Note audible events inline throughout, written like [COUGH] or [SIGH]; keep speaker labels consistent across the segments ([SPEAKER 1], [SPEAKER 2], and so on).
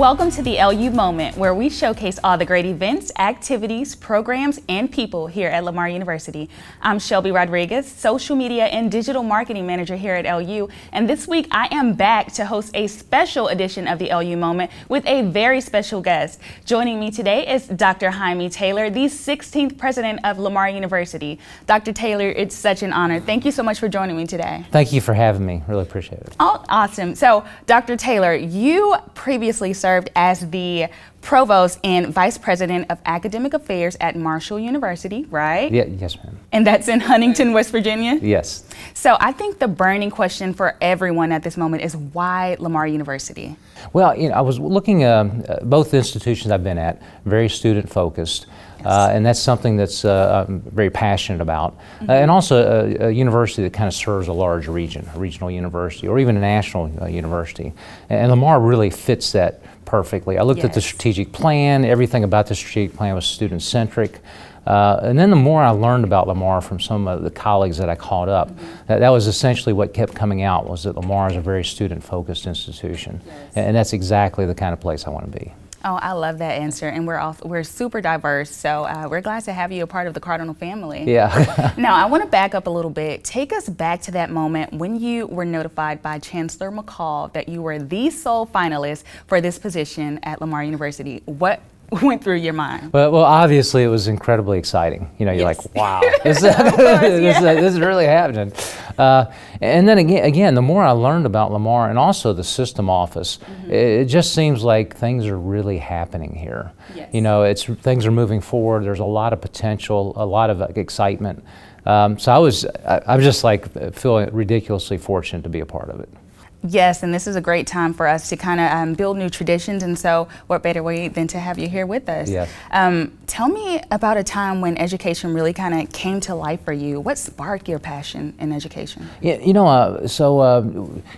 [SPEAKER 1] Welcome to the LU Moment, where we showcase all the great events, activities, programs, and people here at Lamar University. I'm Shelby Rodriguez, Social Media and Digital Marketing Manager here at LU, and this week I am back to host a special edition of the LU Moment with a very special guest. Joining me today is Dr. Jaime Taylor, the 16th president of Lamar University. Dr. Taylor, it's such an honor. Thank you so much for joining me today.
[SPEAKER 2] Thank you for having me. Really appreciate it.
[SPEAKER 1] Oh, awesome. So, Dr. Taylor, you previously served served as the provost and vice president of academic affairs at Marshall University, right? Yeah, yes, ma'am. And that's in Huntington, West Virginia? Yes. So I think the burning question for everyone at this moment is why Lamar University?
[SPEAKER 2] Well, you know, I was looking, um, uh, both institutions I've been at, very student focused. Uh, and that's something that's uh, I'm very passionate about. Mm -hmm. uh, mm-hmm. and also a, a, university that kind of serves a large region, a regional university, or even a national uh, university. And, and, Lamar really fits that perfectly. I looked yes. at the strategic plan, everything about the strategic plan was student centric. Uh, and then the more I learned about Lamar from some of the colleagues that I caught up, mm -hmm. that, that was essentially what kept coming out was that Lamar is a very student-focused institution. Yes. And, and, that's exactly the kind of place I want to be.
[SPEAKER 1] Oh, I love that answer, and we're all we're super diverse, so uh, we're glad to have you a part of the Cardinal family. Yeah. [LAUGHS] now, I want to back up a little bit. Take us back to that moment when you were notified by Chancellor McCall that you were the sole finalist for this position at Lamar University. What [LAUGHS] went through your mind?
[SPEAKER 2] Well, well, obviously it was incredibly exciting. You know, you're yes. like, wow, [LAUGHS] this, [LAUGHS] this, this, is really happening. Uh, and then again, again, the more I learned about Lamar and also the system office, mm -hmm. it, just seems like things are really happening here. Yes. You know, it's things are moving forward. There's a lot of potential, a lot of excitement. Um, so I was, I, I was just like feeling ridiculously fortunate to be a part of it.
[SPEAKER 1] Yes, and this is a great time for us to kind of um, build new traditions, and so what better way than to have you here with us? Yes. Um, tell me about a time when education really kind of came to life for you. What sparked your passion in education?
[SPEAKER 2] Yeah, you know, uh, so uh,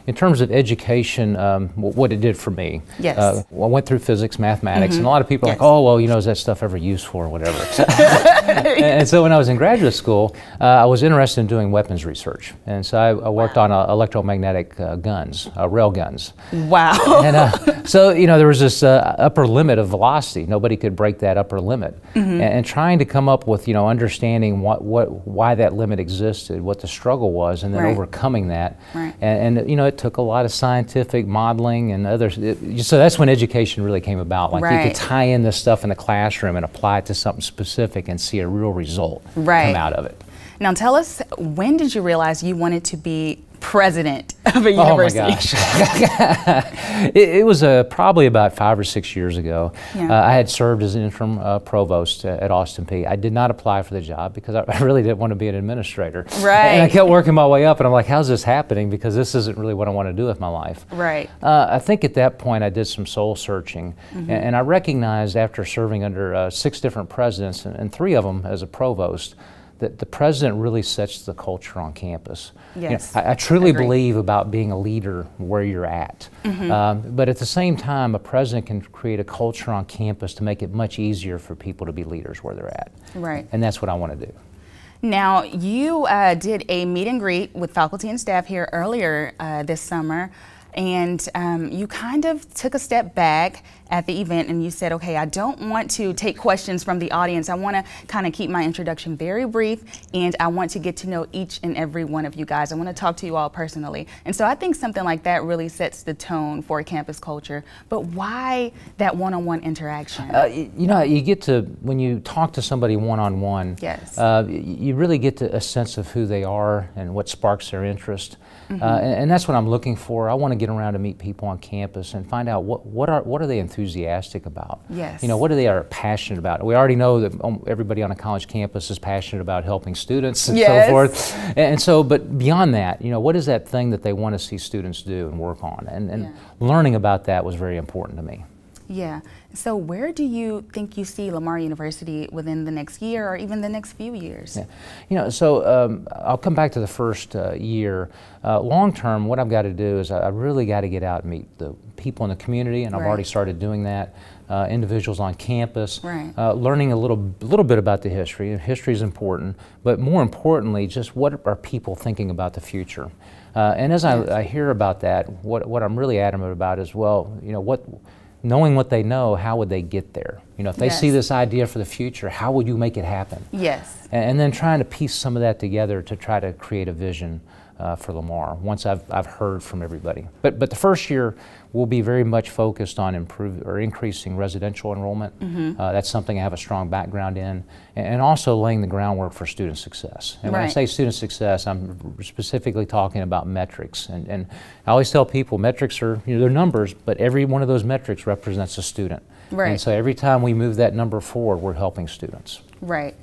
[SPEAKER 2] in terms of education, um, what it did for me. Yes. Uh, I went through physics, mathematics, mm -hmm. and a lot of people yes. are like, oh, well, you know, is that stuff ever used for or whatever? [LAUGHS] and, and, so when I was in graduate school, uh, I was interested in doing weapons research, and so I, I worked wow. on an electromagnetic uh, gun guns, uh, rail guns.
[SPEAKER 1] Wow. [LAUGHS] and, uh,
[SPEAKER 2] so, you know, there was this uh, upper limit of velocity. Nobody could break that upper limit. Mm -hmm. and, and, trying to come up with, you know, understanding what, what, why that limit existed, what the struggle was, and then right. overcoming that. Right. And, and, you know, it took a lot of scientific modeling and other. It, so that's when education really came about. Like right. you could tie in this stuff in the classroom and apply it to something specific and see a real result right. come out of it.
[SPEAKER 1] Now tell us, when did you realize you wanted to be president [LAUGHS] of a university? Oh my
[SPEAKER 2] gosh. [LAUGHS] it, it, was uh, probably about five or six years ago. Yeah. Uh, I had served as an interim uh, provost uh, at Austin P. I did not apply for the job because [LAUGHS] I, really didn't want to be an administrator. Right. And I kept working my way up, and I'm like, how's this happening? Because this isn't really what I want to do with my life. Right. Uh, I think at that point I did some soul searching, mm -hmm. and, and, I recognized after serving under uh, six different presidents and, and three of them as a provost that the president really sets the culture on campus. Yes. You know, I, I, truly Agreed. believe about being a leader where you're at. Mm -hmm. um, but at the same time, a president can create a culture on campus to make it much easier for people to be leaders where they're at. Right. And that's what I want to do.
[SPEAKER 1] Now, you uh, did a meet and greet with faculty and staff here earlier uh, this summer and um, you kind of took a step back at the event and you said, okay, I don't want to take questions from the audience. I want to kind of keep my introduction very brief and I want to get to know each and every one of you guys. I want to talk to you all personally. And so I think something like that really sets the tone for campus culture. But why that one on one interaction? Uh,
[SPEAKER 2] you know, you get to, when you talk to somebody one on one, yes. Uh, you really get a sense of who they are and what sparks their interest. Mm -hmm. uh, and, and that's what I'm looking for. I want to get around to meet people on campus and find out what, what, are, what are they enthusiastic about? Yes. You know, what are they are passionate about? We already know that um, everybody on a college campus is passionate about helping students and yes. so forth. And, and so, but beyond that, you know, what is that thing that they want to see students do and work on? And, and yeah. learning about that was very important to me.
[SPEAKER 1] Yeah. So where do you think you see Lamar University within the next year or even the next few years? Yeah.
[SPEAKER 2] You know, so um, I'll come back to the first uh, year. Uh, long term, what I've got to do is I really got to get out and meet the people in the community, and right. I've already started doing that. Uh, individuals on campus, right. Uh, learning a little, little bit about the history. History is important, but more importantly, just what are people thinking about the future? Uh, and as yes. I, I hear about that, what, what I'm really adamant about is, well, you know, what knowing what they know, how would they get there? You know, if they yes. see this idea for the future, how would you make it happen? Yes. And, and, then trying to piece some of that together to try to create a vision uh, for Lamar once I've, I've heard from everybody. But, but the first year will be very much focused on improving or increasing residential enrollment. Mm -hmm. uh, that's something I have a strong background in, and, and also laying the groundwork for student success. And right. when I say student success, I'm specifically talking about metrics. And, and I always tell people metrics are, you know, they're numbers, but every one of those metrics represents a student. Right. And so every time we move that number forward, we're helping students.
[SPEAKER 1] Right.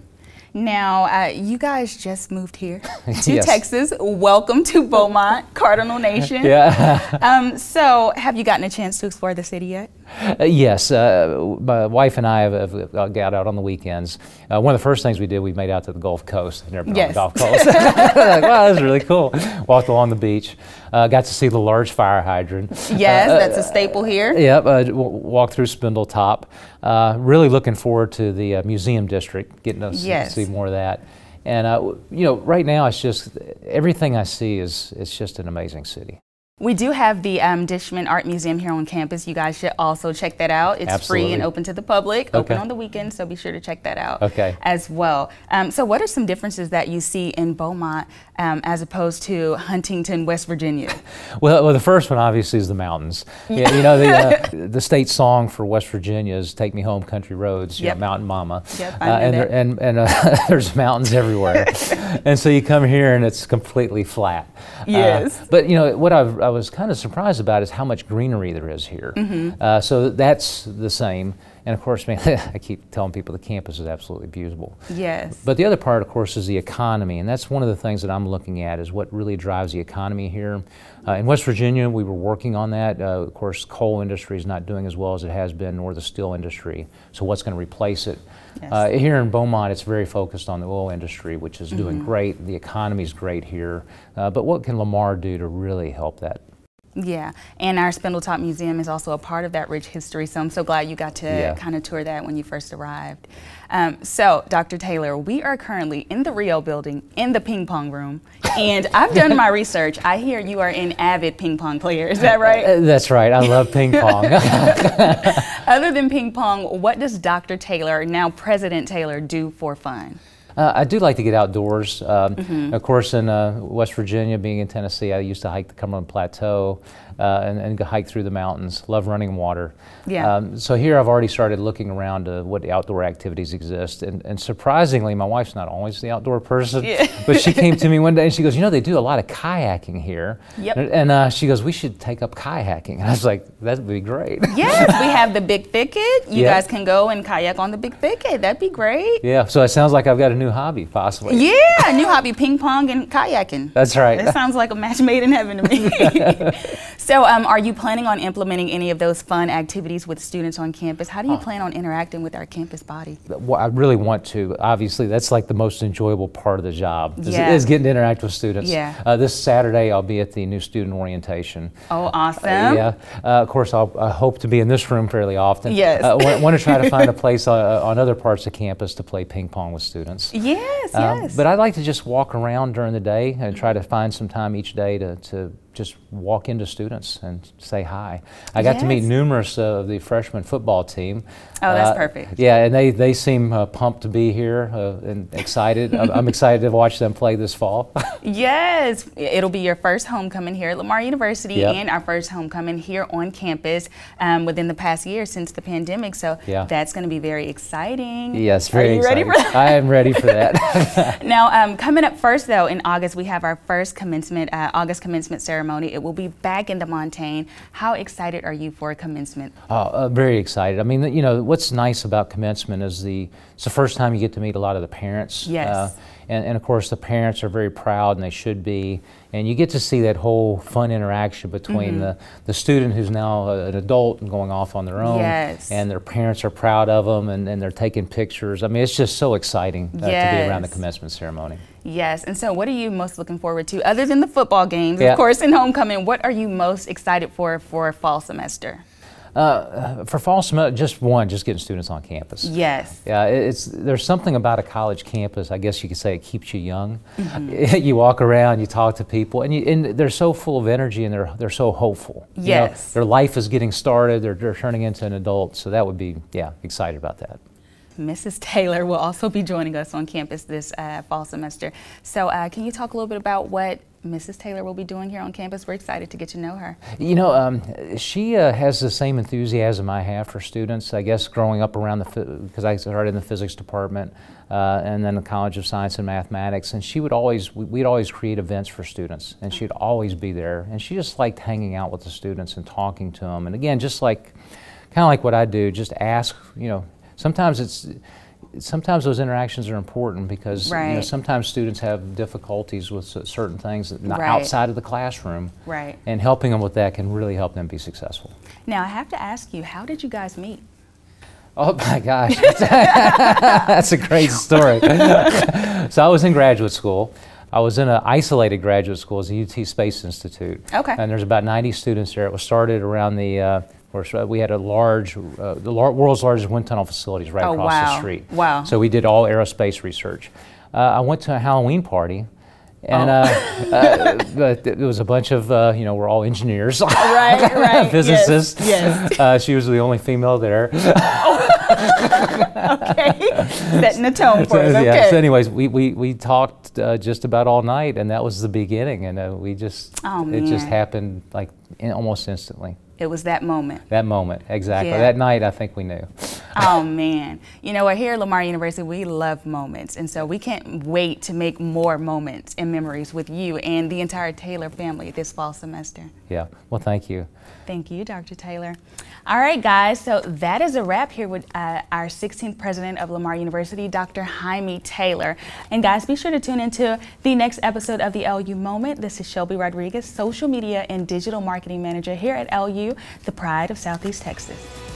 [SPEAKER 1] Now, uh, you guys just moved here [LAUGHS] to yes. Texas. Welcome to Beaumont, Cardinal Nation. [LAUGHS] Yeah. um, so, have you gotten a chance to explore the city yet?
[SPEAKER 2] Uh, yes. Uh, my wife and I have, have, got out on the weekends. Uh, one of the first things we did, we made out to the Gulf Coast. I've never been yes. on the Gulf Coast. [LAUGHS] like, wow, that's really cool. Walked along the beach. Uh, got to see the large fire hydrant. [LAUGHS] Yes, uh, uh, that's a
[SPEAKER 1] staple here.
[SPEAKER 2] Yep, uh, walk through Spindle Top. really looking forward to the museum district, getting to yes. see more of that. And you know, right now it's just everything I see is it's just an amazing city.
[SPEAKER 1] We do have the um, Dishman Art Museum here on campus. You guys should also check that out. It's Absolutely. free and open to the public, okay. open on the weekend, so be sure to check that out okay. as well. Um, so, what are some differences that you see in Beaumont um, as opposed to Huntington, West Virginia?
[SPEAKER 2] [LAUGHS] well, well, the first one obviously is the mountains. Yeah, you know, the, uh, [LAUGHS] the state song for West Virginia is Take Me Home Country Roads, yep. Know, Mountain Mama. Yep, uh, and, there, and, and, uh, [LAUGHS] there's mountains everywhere. and so you come here and it's completely flat.
[SPEAKER 1] Uh, yes.
[SPEAKER 2] but, you know, what I've I was kind of surprised about is how much greenery there is here. Mm -hmm. uh, so that's the same. And of course, [LAUGHS] I keep telling people the campus is absolutely beautiful. Yes. But the other part, of course, is the economy. And that's one of the things that I'm looking at is what really drives the economy here. Uh, in West Virginia, we were working on that. Uh, of course, coal industry is not doing as well as it has been, nor the steel industry. So what's going to replace it? Yes. Uh, here in Beaumont, it's very focused on the oil industry, which is mm -hmm. doing mm-hmm. great. The economy is great here. Uh, but what can Lamar do to really help that
[SPEAKER 1] yeah, and our Spindletop Museum is also a part of that rich history, so I'm so glad you got to yeah. kind of tour that when you first arrived. Um, so, Dr. Taylor, we are currently in the Rio building in the ping pong room, and I've done my research. I hear you are an avid ping pong player, is that right?
[SPEAKER 2] Uh, that's right, I love ping pong. [LAUGHS] [LAUGHS]
[SPEAKER 1] Other than ping pong, what does Dr. Taylor, now President Taylor, do for fun?
[SPEAKER 2] Uh, I do like to get outdoors. Um, mm -hmm. Of course, in uh, West Virginia, being in Tennessee, I used to hike the Cumberland Plateau uh, and, and hike through the mountains. Love running water. Yeah. Um, so here I've already started looking around to what outdoor activities exist. And, and surprisingly, my wife's not always the outdoor person, yeah. [LAUGHS] but she came to me one day and she goes, you know, they do a lot of kayaking here. Yep. And, and uh, she goes, we should take up kayaking. And [LAUGHS] I was like, that'd be great. [LAUGHS] Yes,
[SPEAKER 1] we have the Big Thicket. You yep. guys can go and kayak on the Big Thicket. That'd be great.
[SPEAKER 2] Yeah, so it sounds like I've got a new new hobby, possibly.
[SPEAKER 1] Yeah, new hobby, ping pong and kayaking. That's right. That sounds like a match made in heaven to me. [LAUGHS] so um, are you planning on implementing any of those fun activities with students on campus? How do you plan on interacting with our campus body?
[SPEAKER 2] Well, I really want to. Obviously, that's like the most enjoyable part of the job, is, yeah. is getting to interact with students. Yeah. Uh, this Saturday, I'll be at the new student orientation.
[SPEAKER 1] Oh, uh, awesome. Uh, yeah.
[SPEAKER 2] Uh, of course, I'll, I hope to be in this room fairly often. Yes. I want to try to find a [LAUGHS] place uh, on other parts of campus to play ping pong with students. Yes, um, yes, But I like to just walk around during the day and try to find some time each day to, to just walk into students and say hi. I got yes. to meet numerous uh, of the freshman football team. Oh, that's uh, perfect. Yeah, and they, they seem uh, pumped to be here uh, and excited. I'm excited to watch them play this fall. [LAUGHS]
[SPEAKER 1] yes, it'll be your first homecoming here at Lamar University yep. and our first homecoming here on campus um, within the past year since the pandemic. So yeah. that's going to be very exciting. Yes, very Are you exciting. ready for that?
[SPEAKER 2] I am ready for that. [LAUGHS] [LAUGHS] [LAUGHS]
[SPEAKER 1] now, um, coming up first, though, in August, we have our first commencement, uh, August commencement ceremony. It will be back in the Montaigne. How excited are you for commencement?
[SPEAKER 2] Oh, uh, very excited. I mean, you know, what's nice about commencement is the it's the first time you get to meet a lot of the parents. Yes. Uh, and, and of course, the parents are very proud, and they should be. And you get to see that whole fun interaction between mm -hmm. the, the student who's now an adult and going off on their own, yes. and their parents are proud of them, and, and they're taking pictures. I mean, it's just so exciting uh, yes. to be around the commencement ceremony.
[SPEAKER 1] Yes, and so what are you most looking forward to, other than the football games, yeah. of course, and homecoming? What are you most excited for for fall semester?
[SPEAKER 2] Uh, for fall semester, just one, just getting students on campus. Yes. Yeah, it's there's something about a college campus. I guess you could say it keeps you young. Mm -hmm. [LAUGHS] you walk around, you talk to people, and, you, and they're so full of energy and they're they're so hopeful. Yes. You know, their life is getting started. They're they're turning into an adult. So that would be yeah, excited about that.
[SPEAKER 1] Mrs. Taylor will also be joining us on campus this uh, fall semester. So, uh, can you talk a little bit about what Mrs. Taylor will be doing here on campus. We're excited to get to know her.
[SPEAKER 2] You know, um, she uh, has the same enthusiasm I have for students. I guess growing up around the, because I started in the physics department uh, and then the College of Science and Mathematics, and she would always, we'd always create events for students, and she'd always be there. And she just liked hanging out with the students and talking to them. And again, just like, kind of like what I do, just ask, you know, sometimes it's, sometimes those interactions are important because right. you know, sometimes students have difficulties with certain things right. outside of the classroom. Right. And helping them with that can really help them be successful.
[SPEAKER 1] Now, I have to ask you, how did you guys meet?
[SPEAKER 2] Oh my gosh, [LAUGHS] that's a great story. [LAUGHS] so I was in graduate school. I was in an isolated graduate school, it's the UT Space Institute. Okay. And there's about 90 students there. It was started around the uh, uh, we had a large, uh, the lar world's largest wind tunnel facilities right oh, across wow. the street. Wow. So we did all aerospace research. Uh, I went to a Halloween party. And oh. Uh, uh, it was a bunch of, you know, we're all engineers, [LAUGHS] right, right, [LAUGHS] physicists. Yes, yes. she was the only female there. [LAUGHS] Oh.
[SPEAKER 1] okay, setting the tone for so, us. Okay. So,
[SPEAKER 2] anyways, we, we, we talked uh, just about all night, and that was the beginning. And uh, we just, oh, it just happened like in, almost instantly.
[SPEAKER 1] It was that moment.
[SPEAKER 2] That moment, exactly. Yeah. That night, I think we knew.
[SPEAKER 1] Oh man, you know what? Here at Lamar University, we love moments, and so we can't wait to make more moments and memories with you and the entire Taylor family this fall semester.
[SPEAKER 2] Yeah. Well, thank you.
[SPEAKER 1] Thank you, Dr. Taylor. All right, guys. So that is a wrap here with uh, our 16th president of Lamar University, Dr. Jaime Taylor. And guys, be sure to tune into the next episode of the LU Moment. This is Shelby Rodriguez, social media and digital marketing manager here at LU, the pride of Southeast Texas.